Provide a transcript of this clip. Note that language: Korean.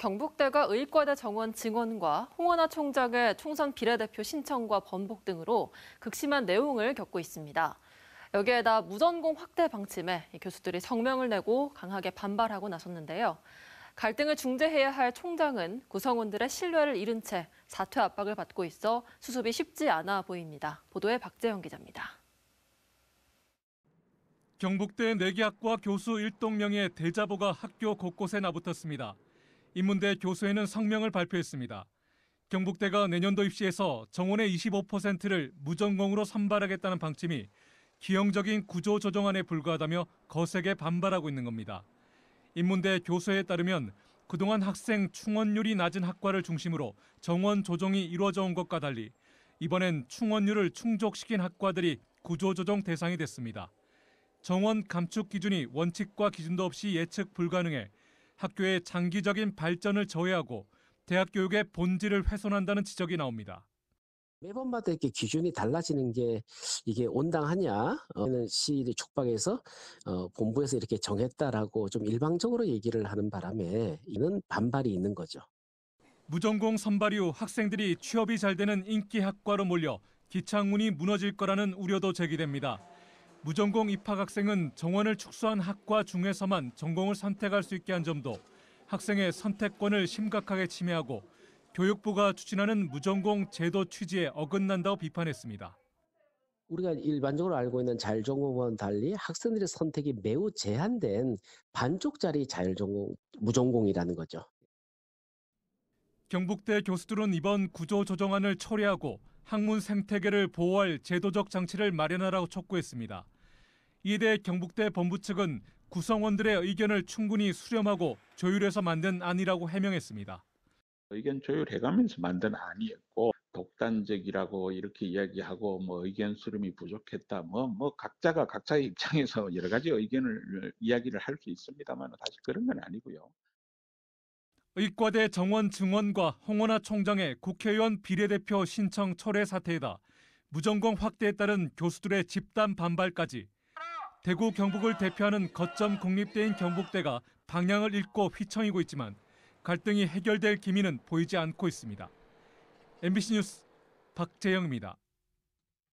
경북대가 의과대 정원 증원과 홍원아 총장의 총선 비례대표 신청과 번복 등으로 극심한 내용을 겪고 있습니다. 여기에다 무전공 확대 방침에 교수들이 성명을 내고 강하게 반발하고 나섰는데요. 갈등을 중재해야 할 총장은 구성원들의 신뢰를 잃은 채 사퇴 압박을 받고 있어 수습이 쉽지 않아 보입니다. 보도에 박재영 기자입니다. 경북대 내기학과 교수 1동명의 대자보가 학교 곳곳에 나붙었습니다. 인문대 교수회는 성명을 발표했습니다. 경북대가 내년도 입시에서 정원의 25%를 무전공으로 선발하겠다는 방침이 기형적인 구조 조정안에 불과하다며 거세게 반발하고 있는 겁니다. 인문대 교수에 따르면 그동안 학생 충원율이 낮은 학과를 중심으로 정원 조정이 이루어져 온 것과 달리 이번엔 충원율을 충족시킨 학과들이 구조 조정 대상이 됐습니다. 정원 감축 기준이 원칙과 기준도 없이 예측 불가능해 학교의 장기적인 발전을 저해하고 대학 교육의 본질을 훼손한다는 지적이 나옵니다. 매번마다 이렇게 기준이 달라지는 게 이게 온당하냐? 어, 는시일 촉박해서 어, 본부에서 이렇게 정했다라고 좀 일방적으로 얘기를 하는 바람에 이는 반발이 있는 거죠. 무전공 선발 이후 학생들이 취업이 잘 되는 인기 학과로 몰려 기창문이 무너질 거라는 우려도 제기됩니다. 무전공 입학 학생은 정원을 축소한 학과 중에서만 전공을 선택할 수 있게 한 점도 학생의 선택권을 심각하게 침해하고 교육부가 추진하는 무전공 제도 취지에 어긋난다고 비판했습니다. 우리가 일반적으로 알고 있는 자율전공과는 달리 학생들의 선택이 매우 제한된 반쪽짜리 자율전공 무전공이라는 거죠. 경북대 교수들은 이번 구조조정안을 처리하고 학문 생태계를 보호할 제도적 장치를 마련하라고 촉구했습니다. 이에 대해 경북대 본부 측은 구성원들의 의견을 충분히 수렴하고 조율해서 만든 안이라고 해명했습니다. 의견 조율해가면서 만든 안이었고 독단적이라고 이렇게 이야기하고 뭐 의견 수렴이 부족했다 뭐뭐 뭐 각자가 각자의 입장에서 여러 가지 의견을 이야기를 할 수 있습니다만 사실 그런 건 아니고요. 의과대 정원 증원과 홍원아 총장의 국회의원 비례대표 신청 철회 사태에다 무전공 확대에 따른 교수들의 집단 반발까지 대구 경북을 대표하는 거점 국립대인 경북대가 방향을 잃고 휘청이고 있지만 갈등이 해결될 기미는 보이지 않고 있습니다. MBC 뉴스 박재영입니다.